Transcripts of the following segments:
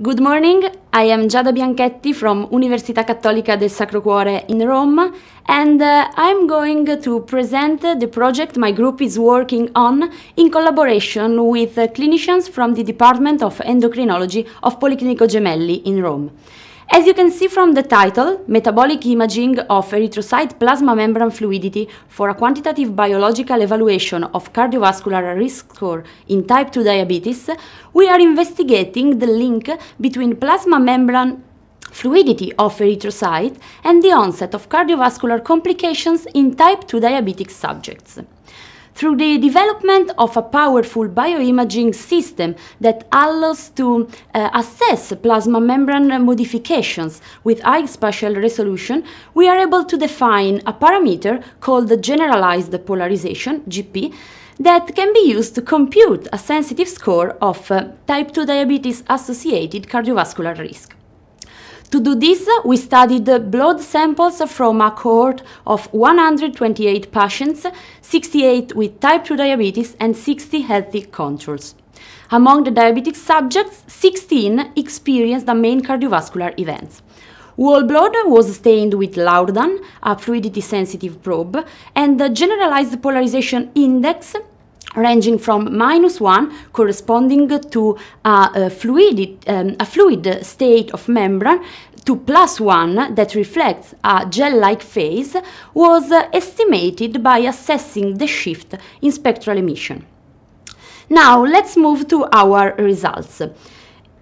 Good morning, I am Giada Bianchetti from Università Cattolica del Sacro Cuore in Rome, and uh, I'm going to present the project my group is working on in collaboration with clinicians from the Department of Endocrinology of Policlinico Gemelli in Rome. As you can see from the title, Metabolic Imaging of Erythrocyte Plasma Membrane Fluidity for a Quantitative Biological Evaluation of Cardiovascular Risk Score in Type 2 Diabetes, we are investigating the link between plasma membrane fluidity of erythrocyte and the onset of cardiovascular complications in type 2 diabetic subjects through the development of a powerful bioimaging system that allows to uh, assess plasma membrane modifications with high spatial resolution, we are able to define a parameter called the generalized polarization, GP, that can be used to compute a sensitive score of uh, type 2 diabetes associated cardiovascular risk. To do this, we studied blood samples from a cohort of 128 patients, 68 with type 2 diabetes and 60 healthy controls. Among the diabetic subjects, 16 experienced the main cardiovascular events. Whole blood was stained with Laudan, a fluidity-sensitive probe, and the generalized polarization index ranging from minus 1 corresponding to a, a fluid, um, a fluid state of membrane to plus 1 that reflects a gel-like phase was estimated by assessing the shift in spectral emission. Now let's move to our results.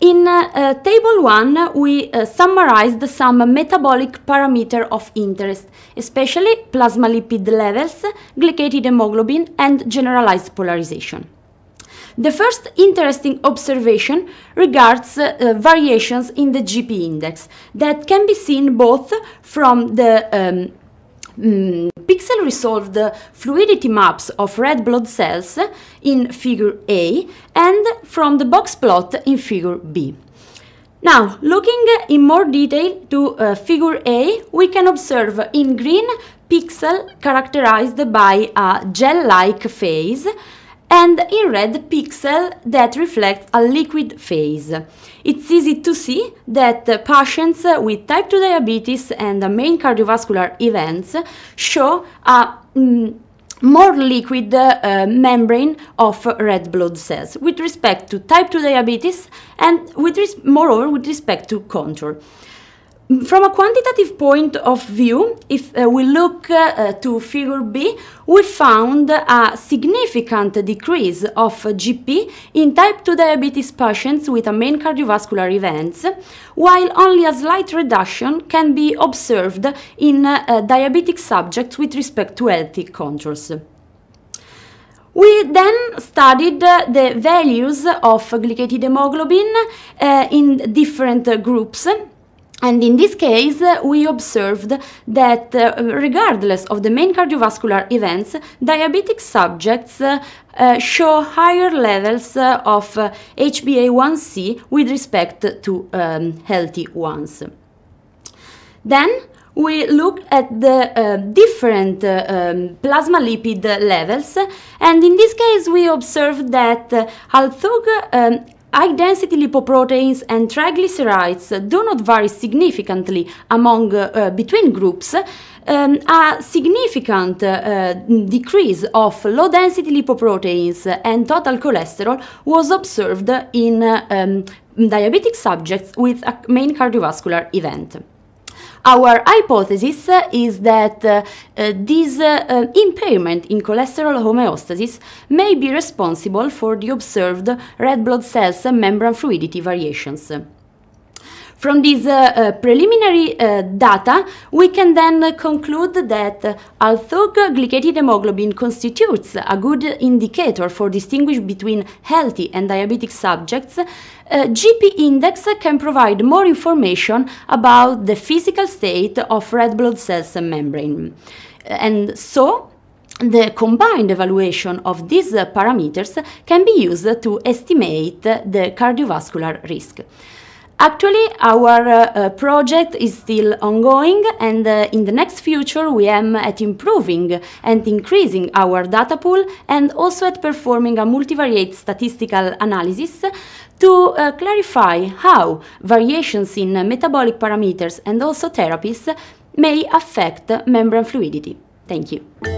In uh, table 1 we uh, summarized some metabolic parameter of interest, especially plasma lipid levels, glycated hemoglobin and generalized polarization. The first interesting observation regards uh, variations in the GP index that can be seen both from the um, Mm, pixel resolved fluidity maps of red blood cells in figure A and from the box plot in figure B. Now, looking in more detail to uh, figure A, we can observe in green pixel characterized by a gel-like phase and in red pixel that reflects a liquid phase. It's easy to see that patients with type 2 diabetes and the main cardiovascular events show a mm, more liquid uh, membrane of red blood cells with respect to type 2 diabetes and with moreover with respect to contour. From a quantitative point of view, if uh, we look uh, to figure B, we found a significant decrease of GP in type 2 diabetes patients with a main cardiovascular events, while only a slight reduction can be observed in uh, diabetic subjects with respect to healthy controls. We then studied uh, the values of glycated hemoglobin uh, in different groups and in this case, we observed that uh, regardless of the main cardiovascular events, diabetic subjects uh, uh show higher levels uh, of HbA1c uh, with respect to um, healthy ones. Then we look at the different um, plasma lipid levels and in this case we observed that although um, High-density lipoproteins and triglycerides do not vary significantly among uh, between groups. Um, a significant uh, decrease of low-density lipoproteins and total cholesterol was observed in uh, um, diabetic subjects with a main cardiovascular event. Our hypothesis is that uh, uh, this uh, impairment in cholesterol homeostasis may be responsible for the observed red blood cells membrane fluidity variations. From these uh, uh, preliminary uh, data, we can then conclude that although glycated hemoglobin constitutes a good indicator for distinguishing between healthy and diabetic subjects, uh, GP index can provide more information about the physical state of red blood cells membrane. And so, the combined evaluation of these parameters can be used to estimate the cardiovascular risk. Actually, our uh, uh, project is still ongoing and uh, in the next future we aim at improving and increasing our data pool and also at performing a multivariate statistical analysis to uh, clarify how variations in metabolic parameters and also therapies may affect membrane fluidity. Thank you.